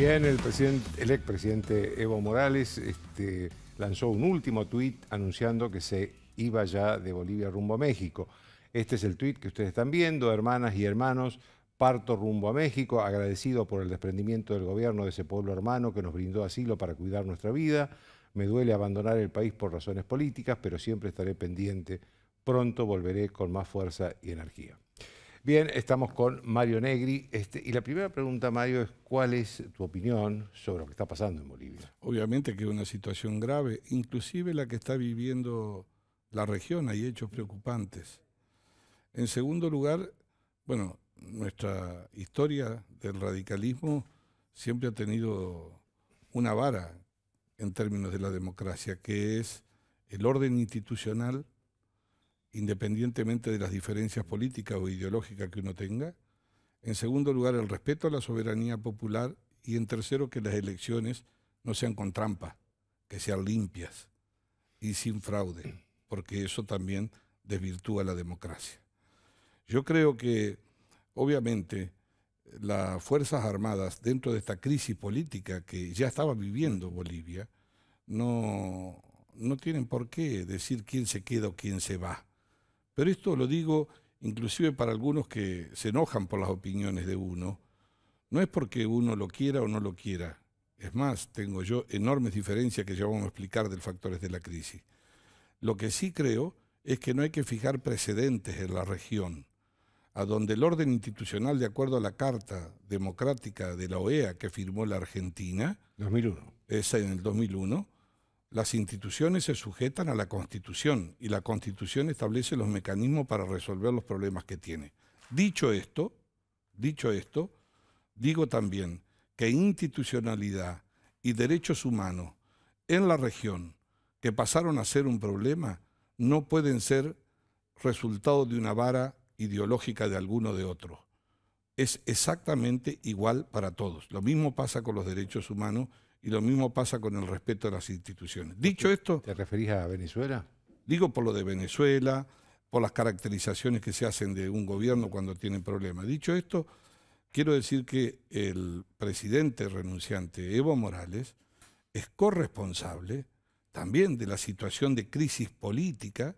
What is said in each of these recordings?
Bien, el, presidente, expresidente Evo Morales este, lanzó un último tuit anunciando que se iba ya de Bolivia rumbo a México. Este es el tuit que ustedes están viendo, hermanas y hermanos, parto rumbo a México, agradecido por el desprendimiento del gobierno de ese pueblo hermano que nos brindó asilo para cuidar nuestra vida. Me duele abandonar el país por razones políticas, pero siempre estaré pendiente. Pronto volveré con más fuerza y energía. Bien, estamos con Mario Negri. Este, y la primera pregunta, Mario, es cuál es tu opinión sobre lo que está pasando en Bolivia. Obviamente que es una situación grave, inclusive la que está viviendo la región, hay hechos preocupantes. En segundo lugar, bueno, nuestra historia del radicalismo siempre ha tenido una vara en términos de la democracia, que es el orden institucional independientemente de las diferencias políticas o ideológicas que uno tenga. En segundo lugar, el respeto a la soberanía popular. Y en tercero, que las elecciones no sean con trampa, que sean limpias y sin fraude, porque eso también desvirtúa la democracia. Yo creo que, obviamente, las Fuerzas Armadas, dentro de esta crisis política que ya estaba viviendo Bolivia, no, no tienen por qué decir quién se queda o quién se va. Pero esto lo digo inclusive para algunos que se enojan por las opiniones de uno. No es porque uno lo quiera o no lo quiera. Es más, tengo yo enormes diferencias que ya vamos a explicar del factores de la crisis. Lo que sí creo es que no hay que fijar precedentes en la región, a donde el orden institucional, de acuerdo a la Carta Democrática de la OEA que firmó la Argentina, 2001. Es en el 2001, las instituciones se sujetan a la Constitución y la Constitución establece los mecanismos para resolver los problemas que tiene. Dicho esto, dicho esto, digo también que institucionalidad y derechos humanos en la región que pasaron a ser un problema no pueden ser resultado de una vara ideológica de alguno de otro. Es exactamente igual para todos. Lo mismo pasa con los derechos humanos y lo mismo pasa con el respeto a las instituciones. Dicho esto... ¿Te referís a Venezuela? Digo por lo de Venezuela, por las caracterizaciones que se hacen de un gobierno cuando tiene problemas. Dicho esto, quiero decir que el presidente renunciante Evo Morales es corresponsable también de la situación de crisis política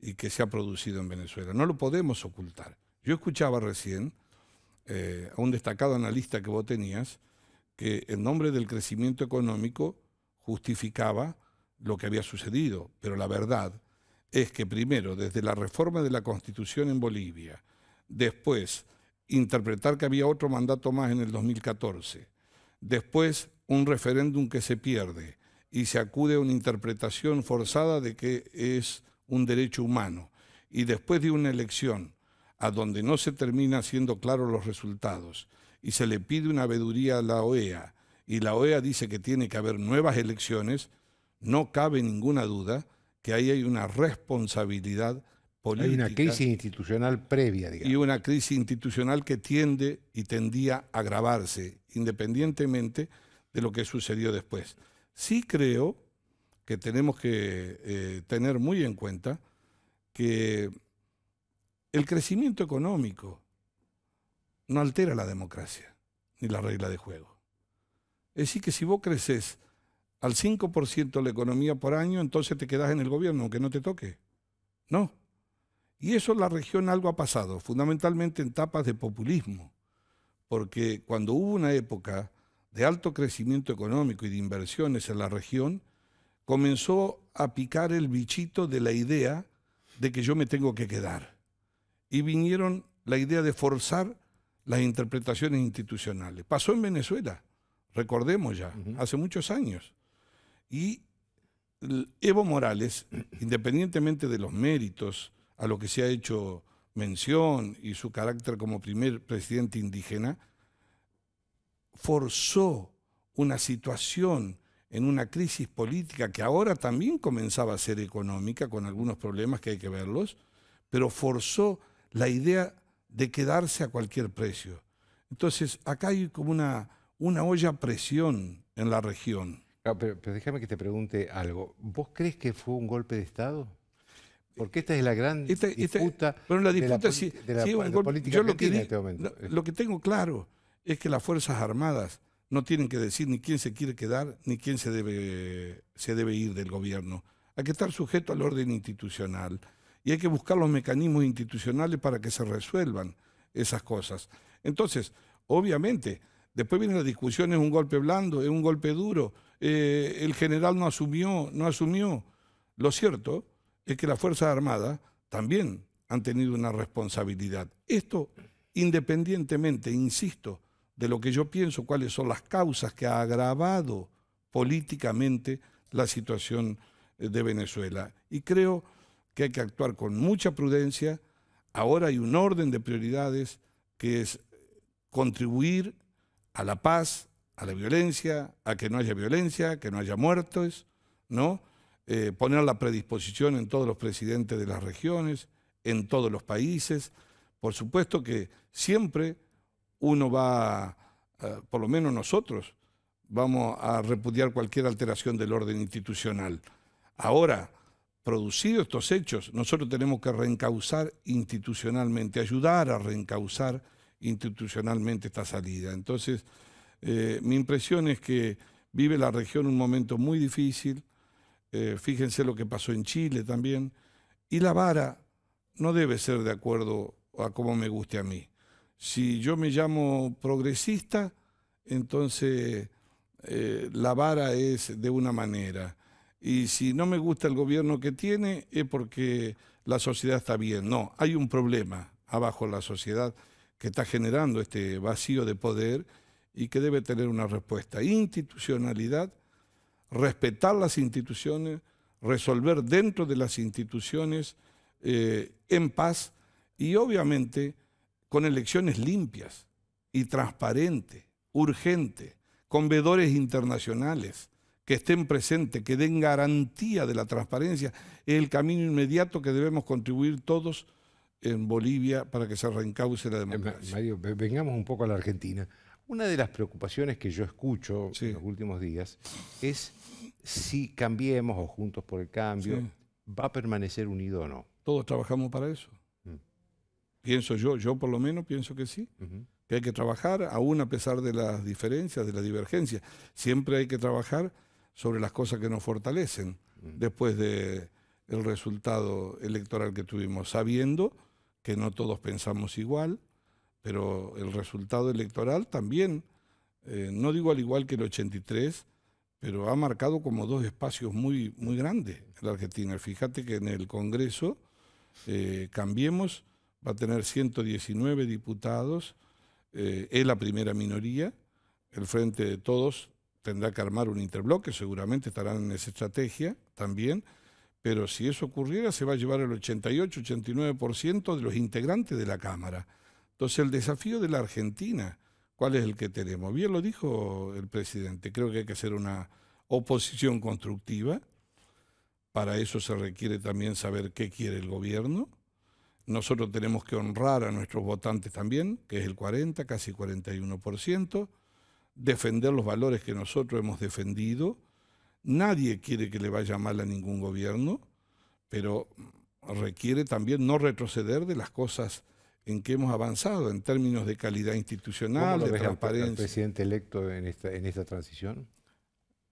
y que se ha producido en Venezuela. No lo podemos ocultar. Yo escuchaba recién eh, a un destacado analista que vos tenías, que en nombre del crecimiento económico justificaba lo que había sucedido. Pero la verdad es que primero, desde la reforma de la Constitución en Bolivia, después interpretar que había otro mandato más en el 2014, después un referéndum que se pierde y se acude a una interpretación forzada de que es un derecho humano, y después de una elección a donde no se termina siendo claro los resultados, y se le pide una veeduría a la OEA y la OEA dice que tiene que haber nuevas elecciones, no cabe ninguna duda que ahí hay una responsabilidad política. Hay una crisis institucional previa, digamos. Y una crisis institucional que tiende y tendía a agravarse, independientemente de lo que sucedió después. Sí creo que tenemos que eh, tener muy en cuenta que el crecimiento económico, no altera la democracia ni la regla de juego. Es decir, que si vos creces al 5% de la economía por año, entonces te quedás en el gobierno, aunque no te toque. No. Y eso en la región algo ha pasado, fundamentalmente en tapas de populismo, porque cuando hubo una época de alto crecimiento económico y de inversiones en la región, comenzó a picar el bichito de la idea de que yo me tengo que quedar. Y vinieron la idea de forzar las interpretaciones institucionales. Pasó en Venezuela, recordemos ya, hace muchos años. Y Evo Morales, independientemente de los méritos a lo que se ha hecho mención y su carácter como primer presidente indígena, forzó una situación en una crisis política que ahora también comenzaba a ser económica, con algunos problemas que hay que verlos, pero forzó la idea de quedarse a cualquier precio. Entonces, acá hay como una, una olla presión en la región. Ah, pero, déjame que te pregunte algo. ¿Vos crees que fue un golpe de Estado? Porque esta es la gran disputa. Pero la disputa de la, golpe, política yo lo que, en este momento. Lo que tengo claro es que las Fuerzas Armadas no tienen que decir ni quién se quiere quedar ni quién se debe, se debe ir del gobierno. Hay que estar sujeto al orden institucional y hay que buscar los mecanismos institucionales para que se resuelvan esas cosas. Entonces, obviamente, después viene la discusión, es un golpe blando, es un golpe duro, eh, el general no asumió, no asumió. Lo cierto es que las Fuerzas Armadas también han tenido una responsabilidad. Esto independientemente, insisto, de lo que yo pienso, cuáles son las causas que ha agravado políticamente la situación eh, de Venezuela. Y creo que hay que actuar con mucha prudencia. Ahora hay un orden de prioridades que es contribuir a la paz, a la violencia, a que no haya violencia, que no haya muertos, ¿no? Eh, poner la predisposición en todos los presidentes de las regiones, en todos los países. Por supuesto que siempre uno va, eh, por lo menos nosotros, vamos a repudiar cualquier alteración del orden institucional. Ahora, producido estos hechos, nosotros tenemos que reencauzar institucionalmente, ayudar a reencauzar institucionalmente esta salida. Entonces, eh, mi impresión es que vive la región un momento muy difícil, eh, fíjense lo que pasó en Chile también, y la vara no debe ser de acuerdo a cómo me guste a mí. Si yo me llamo progresista, entonces eh, la vara es de una manera y si no me gusta el gobierno que tiene es porque la sociedad está bien. No, hay un problema abajo en la sociedad que está generando este vacío de poder y que debe tener una respuesta. Institucionalidad, respetar las instituciones, resolver dentro de las instituciones eh, en paz y obviamente con elecciones limpias y transparentes, urgentes, con vedores internacionales que estén presentes, que den garantía de la transparencia, es el camino inmediato que debemos contribuir todos en Bolivia para que se reencauce la eh, democracia. Mario, vengamos un poco a la Argentina. Una de las preocupaciones que yo escucho en los últimos días es si cambiemos o juntos por el cambio, ¿va a permanecer unido o no? Todos trabajamos para eso. Mm. Pienso yo, yo por lo menos pienso que sí, que hay que trabajar, aún a pesar de las diferencias, de las divergencias. Siempre hay que trabajar sobre las cosas que nos fortalecen mm. después del resultado electoral que tuvimos, sabiendo que no todos pensamos igual, pero el resultado electoral también, eh, no digo al igual que el 83, pero ha marcado como dos espacios muy, muy grandes en la Argentina. Fíjate que en el Congreso eh, Cambiemos va a tener 119 diputados, eh, es la primera minoría, el Frente de Todos tendrá que armar un interbloque, seguramente estarán en esa estrategia también, pero si eso ocurriera se va a llevar el 88-89% de los integrantes de la Cámara. Entonces el desafío de la Argentina, ¿cuál es el que tenemos? Bien lo dijo el presidente, creo que hay que hacer una oposición constructiva, para eso se requiere también saber qué quiere el gobierno. Nosotros tenemos que honrar a nuestros votantes también, que es el 40, casi 41% defender los valores que nosotros hemos defendido. Nadie quiere que le vaya mal a ningún gobierno, pero requiere también no retroceder de las cosas en que hemos avanzado en términos de calidad institucional, ¿Cómo de transparencia. presidente electo en esta, transición?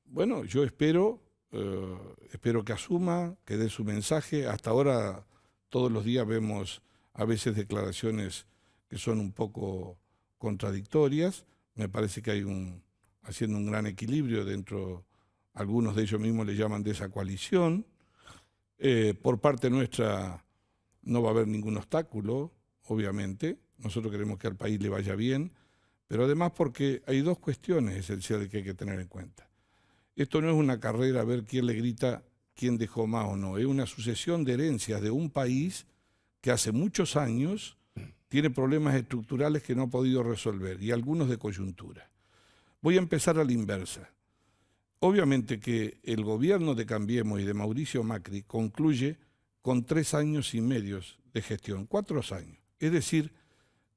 Bueno, yo espero, eh, espero que asuma, que dé su mensaje. Hasta ahora todos los días vemos a veces declaraciones que son un poco contradictorias me parece que hay un, haciendo un gran equilibrio dentro, algunos de ellos mismos le llaman de esa coalición. Eh, por parte nuestra no va a haber ningún obstáculo, obviamente. Nosotros queremos que al país le vaya bien, pero además porque hay dos cuestiones esenciales que hay que tener en cuenta. Esto no es una carrera a ver quién le grita quién dejó más o no, es una sucesión de herencias de un país que hace muchos años tiene problemas estructurales que no ha podido resolver y algunos de coyuntura. Voy a empezar a la inversa. Obviamente que el gobierno de Cambiemos y de Mauricio Macri concluye con tres años y medio de gestión, cuatro años. Es decir,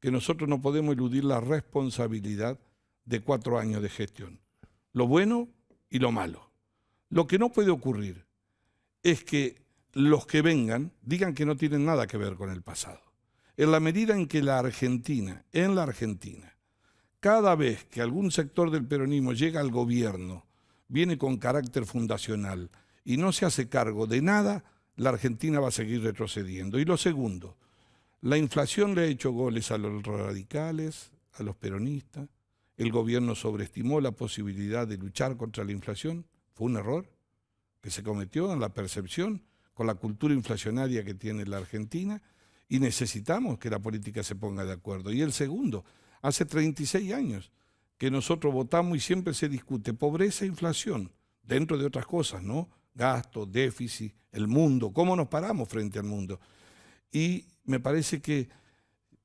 que nosotros no podemos eludir la responsabilidad de cuatro años de gestión. Lo bueno y lo malo. Lo que no puede ocurrir es que los que vengan digan que no tienen nada que ver con el pasado. En la medida en que la Argentina, en la Argentina, cada vez que algún sector del peronismo llega al gobierno, viene con carácter fundacional y no se hace cargo de nada, la Argentina va a seguir retrocediendo. Y lo segundo, la inflación le ha hecho goles a los radicales, a los peronistas, el gobierno sobreestimó la posibilidad de luchar contra la inflación, fue un error que se cometió en la percepción con la cultura inflacionaria que tiene la Argentina y necesitamos que la política se ponga de acuerdo. Y el segundo, hace 36 años que nosotros votamos y siempre se discute pobreza e inflación, dentro de otras cosas, ¿no? Gasto, déficit, el mundo, cómo nos paramos frente al mundo. Y me parece que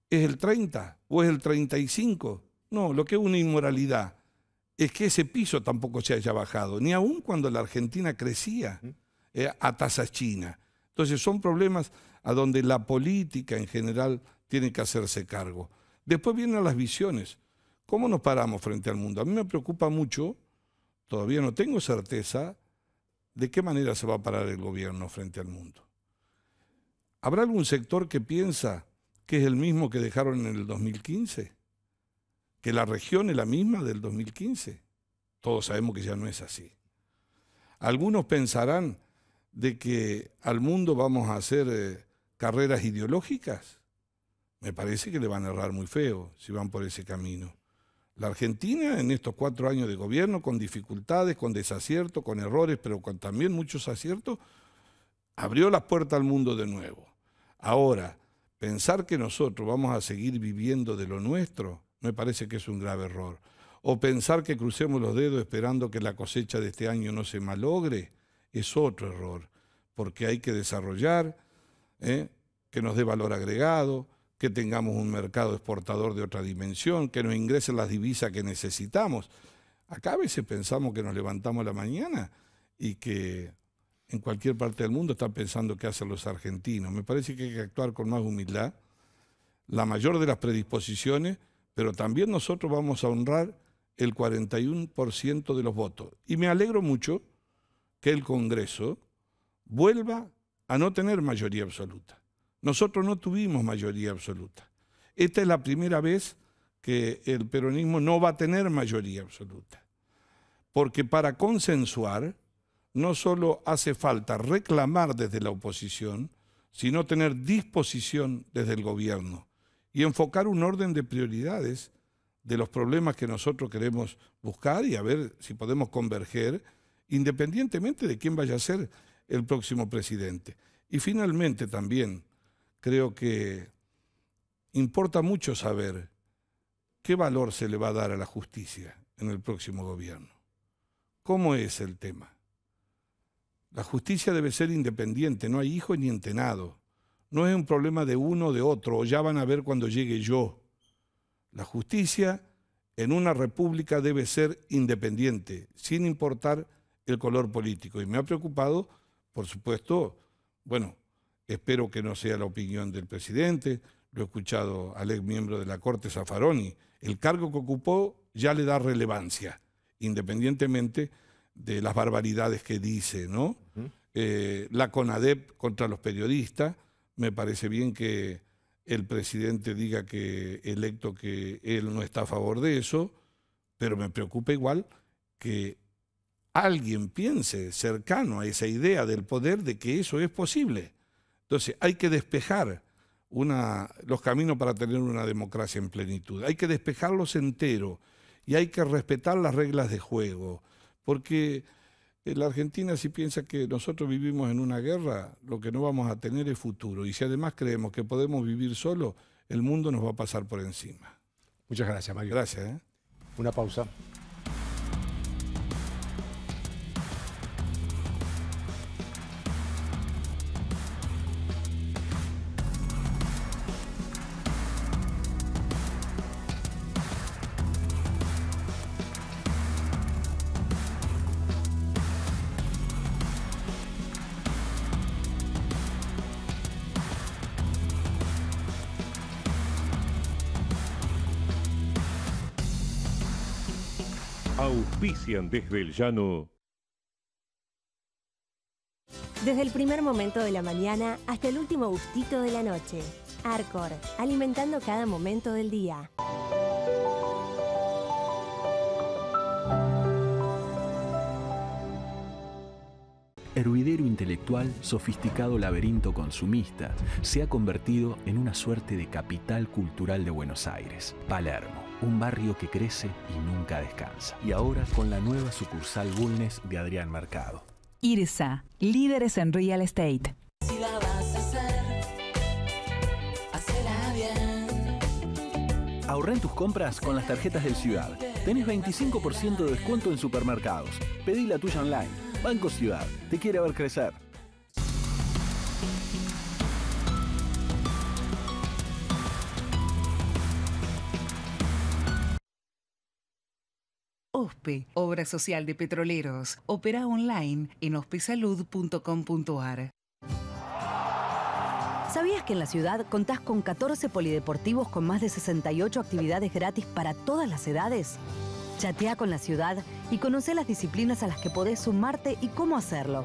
es el 30 o es el 35. No, lo que es una inmoralidad es que ese piso tampoco se haya bajado, ni aún cuando la Argentina crecía eh, a tasa china. Entonces son problemas a donde la política en general tiene que hacerse cargo. Después vienen las visiones. ¿Cómo nos paramos frente al mundo? A mí me preocupa mucho, todavía no tengo certeza, de qué manera se va a parar el gobierno frente al mundo. ¿Habrá algún sector que piensa que es el mismo que dejaron en el 2015? ¿Que la región es la misma del 2015? Todos sabemos que ya no es así. Algunos pensarán de que al mundo vamos a hacer eh, carreras ideológicas? Me parece que le van a errar muy feo si van por ese camino. La Argentina en estos cuatro años de gobierno, con dificultades, con desaciertos, con errores, pero con también muchos aciertos, abrió las puertas al mundo de nuevo. Ahora, pensar que nosotros vamos a seguir viviendo de lo nuestro, me parece que es un grave error. O pensar que crucemos los dedos esperando que la cosecha de este año no se malogre, es otro error, porque hay que desarrollar, ¿eh? que nos dé valor agregado, que tengamos un mercado exportador de otra dimensión, que nos ingresen las divisas que necesitamos. Acá a veces pensamos que nos levantamos la mañana y que en cualquier parte del mundo están pensando qué hacen los argentinos. Me parece que hay que actuar con más humildad, la mayor de las predisposiciones, pero también nosotros vamos a honrar el 41% de los votos. Y me alegro mucho que el Congreso vuelva a no tener mayoría absoluta. Nosotros no tuvimos mayoría absoluta. Esta es la primera vez que el peronismo no va a tener mayoría absoluta. Porque para consensuar no solo hace falta reclamar desde la oposición, sino tener disposición desde el gobierno y enfocar un orden de prioridades de los problemas que nosotros queremos buscar y a ver si podemos converger independientemente de quién vaya a ser el próximo presidente. Y finalmente también creo que importa mucho saber qué valor se le va a dar a la justicia en el próximo gobierno. ¿Cómo es el tema? La justicia debe ser independiente, no hay hijo ni entenado. No es un problema de uno o de otro, o ya van a ver cuando llegue yo. La justicia en una república debe ser independiente, sin importar el color político. Y me ha preocupado, por supuesto, bueno, espero que no sea la opinión del presidente, lo he escuchado al ex miembro de la Corte Zaffaroni, el cargo que ocupó ya le da relevancia, independientemente de las barbaridades que dice, ¿no? Eh, la CONADEP contra los periodistas, me parece bien que el presidente diga que electo que él no está a favor de eso, pero me preocupa igual que alguien piense cercano a esa idea del poder de que eso es posible. Entonces, hay que despejar los caminos para tener una democracia en plenitud. Hay que despejarlos enteros y hay que respetar las reglas de juego. Porque eh, la Argentina si piensa que nosotros vivimos en una guerra, lo que no vamos a tener es futuro. Y si además creemos que podemos vivir solo, el mundo nos va a pasar por encima. Muchas gracias, Mario. Gracias. ¿eh? Una pausa. Auspician desde el llano. Desde el primer momento de la mañana hasta el último gustito de la noche. Arcor, alimentando cada momento del día. Hervidero intelectual, sofisticado laberinto consumista, se ha convertido en una suerte de capital cultural de Buenos Aires, Palermo un barrio que crece y nunca descansa. Y ahora con la nueva sucursal Bulnes de Adrián Mercado. IRSA, líderes en real estate. Si la Ahorra en tus compras con las tarjetas del Ciudad. Tenés 25% de descuento en supermercados. Pedí la tuya online. Banco Ciudad, te quiere ver crecer. Obra Social de Petroleros. Opera online en Hospesalud.com.ar. ¿Sabías que en la ciudad contás con 14 polideportivos con más de 68 actividades gratis para todas las edades? Chatea con la ciudad y conoce las disciplinas a las que podés sumarte y cómo hacerlo.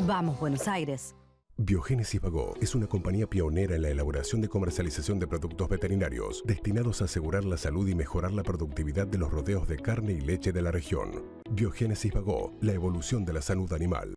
Vamos, Buenos Aires. Biogénesis Vagó es una compañía pionera en la elaboración y comercialización de productos veterinarios destinados a asegurar la salud y mejorar la productividad de los rodeos de carne y leche de la región. Biogénesis Vagó, la evolución de la salud animal.